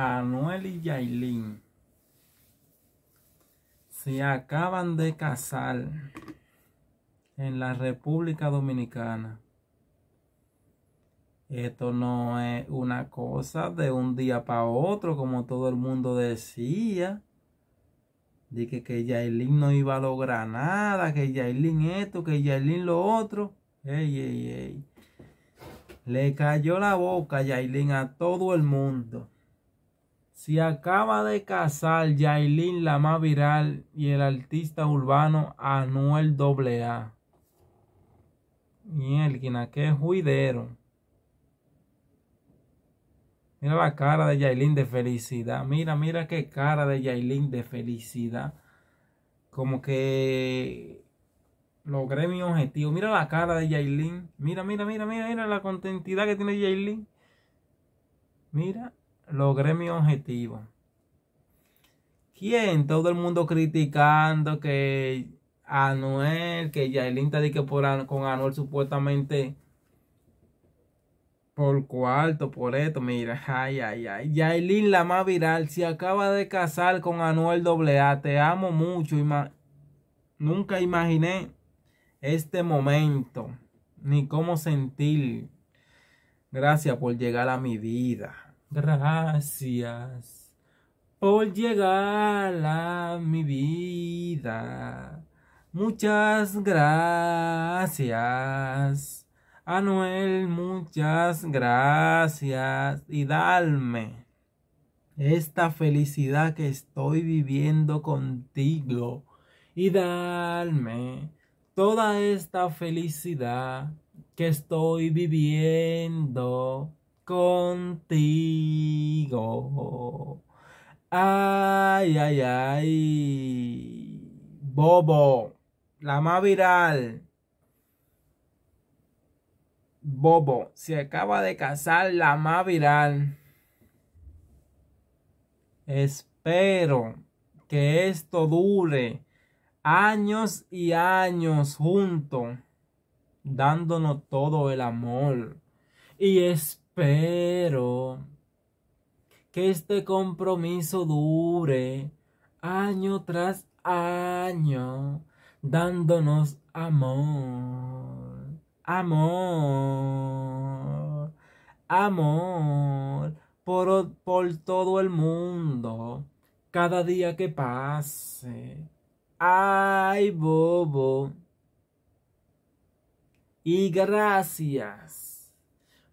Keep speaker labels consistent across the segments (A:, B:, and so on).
A: Anuel y Yailin se acaban de casar en la República Dominicana. Esto no es una cosa de un día para otro, como todo el mundo decía. Dije que Yailin no iba a lograr nada, que Yailin esto, que Yailin lo otro. Ey, ey, ey. Le cayó la boca a Yailin a todo el mundo. Se acaba de casar Yailin, la más viral, y el artista urbano Anuel AA. Mielquina, qué juidero. Mira la cara de Yailin de felicidad. Mira, mira qué cara de Yailin de felicidad. Como que logré mi objetivo. Mira la cara de Yailin. Mira, mira, mira, mira, mira la contentidad que tiene Yailin. Mira logré mi objetivo. ¿Quién? Todo el mundo criticando que Anuel, que Yailin te que por, con Anuel supuestamente por cuarto, por esto, mira, ay, ay, ay. Yailin, la más viral, se acaba de casar con Anuel AA, te amo mucho, nunca imaginé este momento, ni cómo sentir. Gracias por llegar a mi vida. Gracias por llegar a mi vida. Muchas gracias. Anuel, muchas gracias. Y dame esta felicidad que estoy viviendo contigo. Y dame toda esta felicidad que estoy viviendo contigo. Ay, ay, ay. Bobo. La más viral. Bobo. Se acaba de casar la más viral. Espero que esto dure años y años juntos, dándonos todo el amor. Y espero pero que este compromiso dure año tras año, dándonos amor, amor, amor por, por todo el mundo, cada día que pase. Ay, bobo. Y gracias.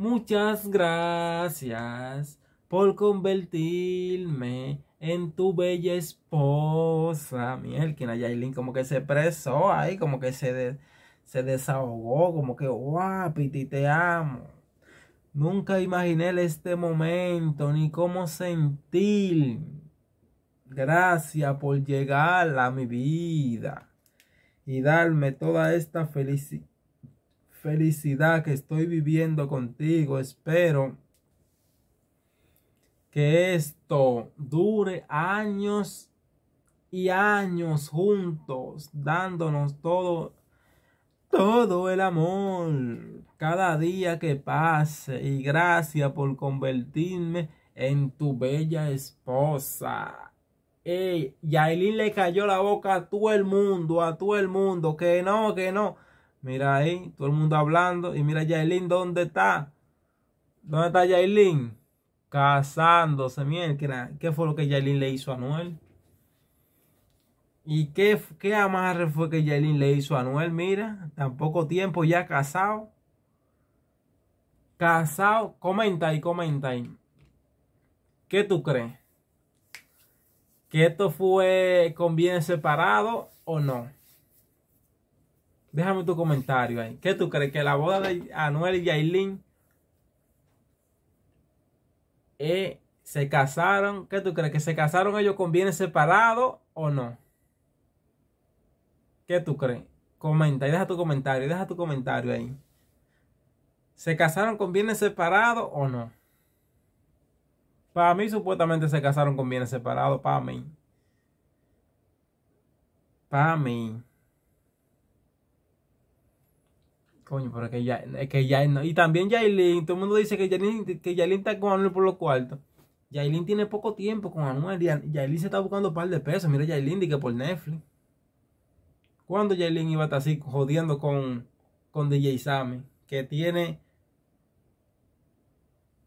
A: Muchas gracias por convertirme en tu bella esposa. Miel, que como que se presó ahí, como que se, se desahogó, como que guapiti, te amo. Nunca imaginé este momento ni cómo sentir. Gracias por llegar a mi vida y darme toda esta felicidad felicidad que estoy viviendo contigo. Espero que esto dure años y años juntos, dándonos todo, todo el amor cada día que pase. Y gracias por convertirme en tu bella esposa. Y Yailin le cayó la boca a todo el mundo, a todo el mundo, que no, que no. Mira ahí, todo el mundo hablando. Y mira Yailin, ¿dónde está? ¿Dónde está Yailin? Casándose, mierda. ¿Qué fue lo que Yailin le hizo a Noel? ¿Y qué, amarre fue que Yailin le hizo a Noel? Mira, tan poco tiempo ya casado. Casado, comenta y comenta ahí. ¿Qué tú crees? ¿Que esto fue con bien separado o no? Déjame tu comentario ahí. ¿Qué tú crees? ¿Que la boda de Anuel y Yailin eh, se casaron? ¿Qué tú crees? ¿Que se casaron ellos con bienes separados o no? ¿Qué tú crees? Comenta y deja tu comentario, deja tu comentario ahí. ¿Se casaron con bienes separados o no? Para mí supuestamente se casaron con bienes separados, para mí. Para mí. Coño, ya, que ya Y también Yailin, todo el mundo dice que Yailin, que está con Anuel por los cuartos. Yailin tiene poco tiempo con Anuel. Yailin se está buscando un par de pesos. Mira, Yailin, que por Netflix. ¿Cuándo Yailin iba a estar así jodiendo con, con DJ Sammy? Que tiene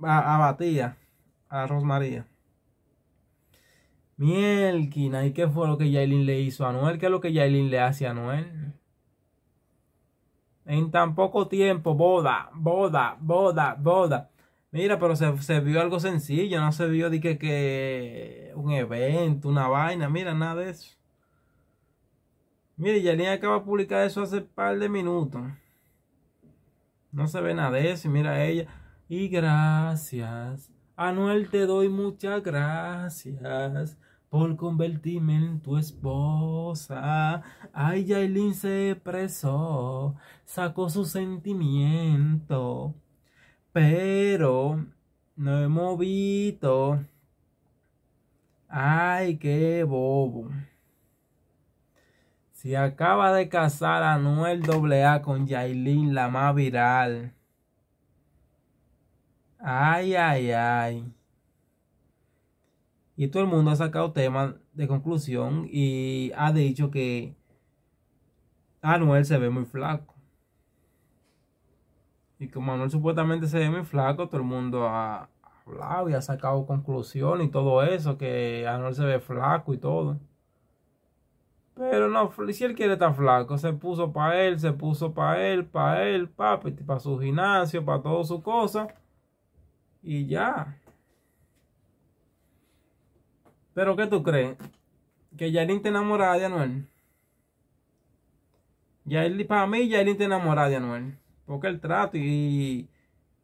A: a, a Batía, a Rosmaría. Mielkina ¿y qué fue lo que Yailin le hizo a Anuel? ¿Qué es lo que Yailin le hace a Anuel? En tan poco tiempo, boda, boda, boda, boda. Mira, pero se, vio algo sencillo, no se vio de que, un evento, una vaina, mira, nada de eso. Mira, Yelena acaba de publicar eso hace un par de minutos. No se ve nada de eso, mira ella. Y gracias. Anuel, te doy muchas gracias por convertirme en tu esposa. Ay, Yailin se presó, sacó su sentimiento, pero no he movido. Ay, qué bobo. Si acaba de casar a Noel AA con Yailin, la más viral. Ay, ay, ay. Y todo el mundo ha sacado temas de conclusión y ha dicho que Anuel se ve muy flaco. Y como Anuel supuestamente se ve muy flaco, todo el mundo ha hablado y ha sacado conclusión y todo eso, que Anuel se ve flaco y todo. Pero no, si él quiere estar flaco, se puso para él, se puso para él, para él, para su gimnasio, para todas su cosa. Y ya. Pero ¿qué tú crees? Que Yailin está enamorada de Anuel. para mí, Yailin está enamorada de Anuel. Porque el trato y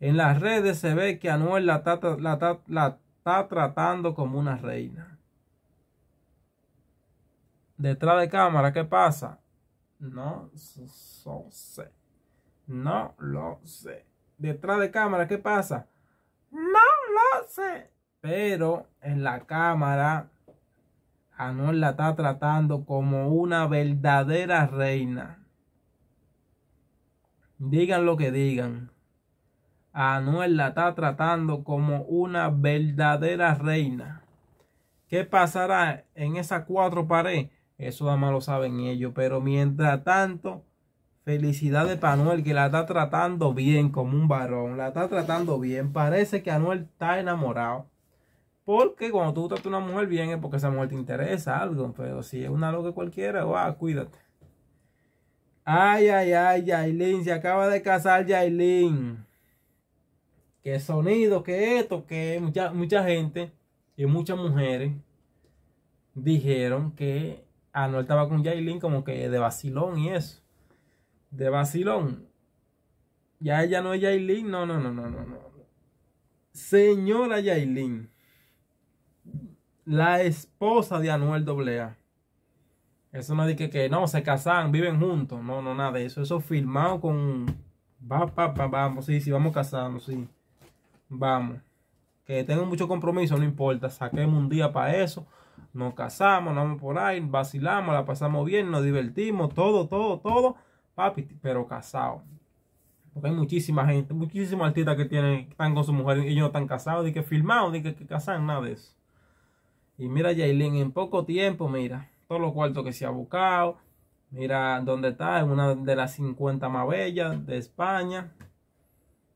A: en las redes se ve que Anuel la está, la, tratando como una reina. Detrás de cámara, ¿qué pasa? No, lo sé. No lo sé. Detrás de cámara, ¿qué pasa? No lo sé. Pero en la cámara, Anuel la está tratando como una verdadera reina. Digan lo que digan. Anuel la está tratando como una verdadera reina. ¿Qué pasará en esas cuatro paredes? Eso nada más lo saben ellos. Pero mientras tanto, felicidades para Anuel que la está tratando bien como un varón. La está tratando bien. Parece que Anuel está enamorado. Porque cuando tú tratas a una mujer bien es porque esa mujer te interesa algo. Pero si es una loca cualquiera, cuídate. Ay, ay, ay, Yailin, se acaba de casar Yailin. Qué sonido, qué esto, que mucha, gente y muchas mujeres dijeron que Anuel ah, estaba con Yailin como que de vacilón y eso. De vacilón. Ya ella no es Yailin, no, no, no, no, no. no. Señora Yailin la esposa de Anuel doblea Eso no es que, que, no, se casan, viven juntos. No, no, nada de eso. Eso firmado con. Va, va, vamos, sí, sí, vamos casando, sí. Vamos. Que tengo mucho compromiso, no importa. Saquemos un día para eso. Nos casamos, nos vamos por ahí, vacilamos, la pasamos bien, nos divertimos, todo, todo, todo. Papi, pero casado Porque hay muchísima gente, muchísimos artistas que tienen, están con su mujer y ellos no están casados, de que filmado y que, que casan, nada de eso. Y mira, Jailin, en poco tiempo, mira, todos los cuartos que se ha buscado. Mira dónde está, es una de las 50 más bellas de España.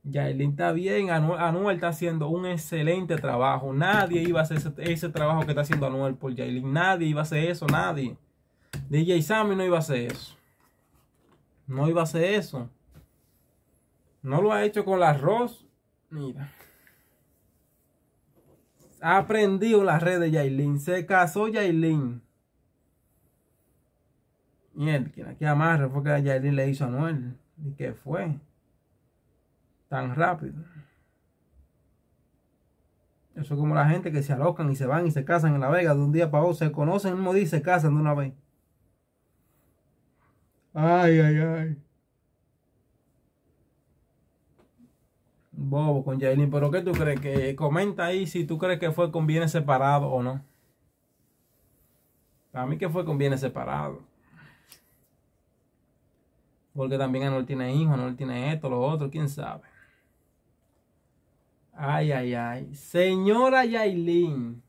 A: Yailin está bien, Anuel, está haciendo un excelente trabajo. Nadie iba a hacer ese, trabajo que está haciendo Anuel por Yailin. Nadie iba a hacer eso, nadie. DJ Sammy no iba a hacer eso. No iba a hacer eso. No lo ha hecho con el arroz Mira. Aprendió la red de Yailin. Se casó Yailin. Y él, quien aquí amarre fue que Yailin le hizo a Noel. ¿Y qué fue? Tan rápido. Eso es como la gente que se alocan y se van y se casan en La Vega de un día para otro. Se conocen y se casan de una vez. Ay, ay, ay. Bobo con Yailin, pero ¿qué tú crees? que Comenta ahí si tú crees que fue con bienes separados o no. Para mí que fue con bienes separados. Porque también Anuel tiene hijos, Anuel tiene esto, lo otro, quién sabe. Ay, ay, ay. Señora Yailin.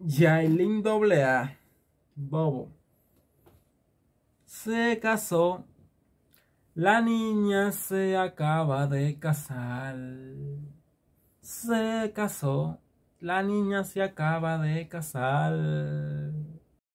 A: Yailin AA. Bobo. Se casó la niña se acaba de casar. Se casó. La niña se acaba de casar.